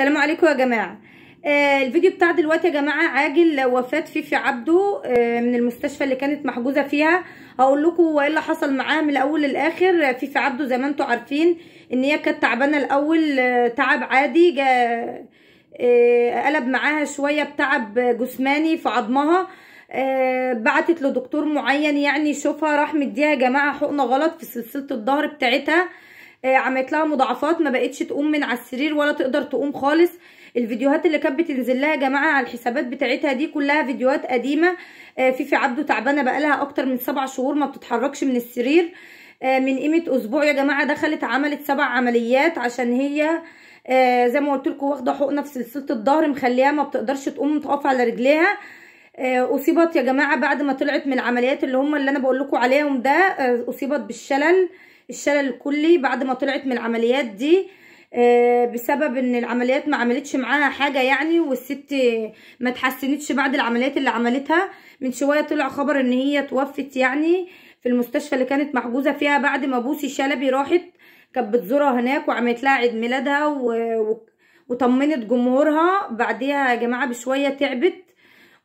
السلام عليكم يا جماعه آه الفيديو بتاع دلوقتي يا جماعه عاجل وفاه فيفي عبده آه من المستشفى اللي كانت محجوزه فيها هقول لكم وايه اللي حصل معاه من الاول للاخر آه، فيفي عبده زي ما انتم عارفين ان هي كانت تعبانه الاول آه تعب عادي جا آه، قلب معاها شويه بتعب جسماني في عظمها آه، بعتت لدكتور معين يعني يشوفها راح مديها يا جماعه حقنه غلط في سلسله الظهر بتاعتها آه، عملت لها مضاعفات ما بقتش تقوم من على السرير ولا تقدر تقوم خالص الفيديوهات اللي كانت بتنزل لها يا جماعه على الحسابات بتاعتها دي كلها فيديوهات قديمه فيفي آه، عبده تعبانه بقالها اكتر من سبع شهور ما بتتحركش من السرير آه، من قيمه اسبوع يا جماعه دخلت عملت سبع عمليات عشان هي زي ما قلت لكم واخده حقنه في سلسله الظهر مخليها ما بتقدرش تقوم تقف على رجليها اصيبت يا جماعه بعد ما طلعت من العمليات اللي هم اللي انا بقول لكم عليهم ده اصيبت بالشلل الشلل الكلي بعد ما طلعت من العمليات دي آه، بسبب ان العمليات ما عملتش معاها حاجة يعني والست ما تحسنتش بعد العمليات اللي عملتها من شوية طلع خبر ان هي توفت يعني في المستشفى اللي كانت محجوزة فيها بعد ما بوسي شلبي راحت كانت بتزورها هناك وعملت لها عيد ميلادها و... وطمنت جمهورها بعديها يا جماعة بشوية تعبت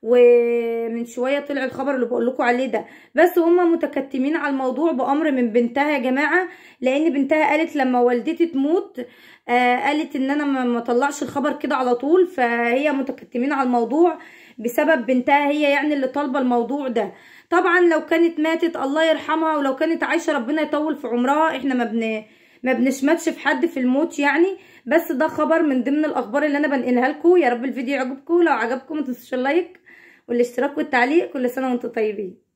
ومن شويه طلع الخبر اللي بقول لكم عليه ده بس هما متكتمين على الموضوع بامر من بنتها يا جماعه لان بنتها قالت لما والدتي تموت آه قالت ان انا ما طلعش الخبر كده على طول فهي متكتمين على الموضوع بسبب بنتها هي يعني اللي طالبه الموضوع ده طبعا لو كانت ماتت الله يرحمها ولو كانت عايشه ربنا يطول في عمرها احنا ما بن ما بنشمتش في حد في الموت يعني بس ده خبر من ضمن الاخبار اللي انا بنقلها لكم يا رب الفيديو يعجبكم لو عجبكم ما تنسوش اللايك والاشتراك والتعليق كل سنة وانتم طيبين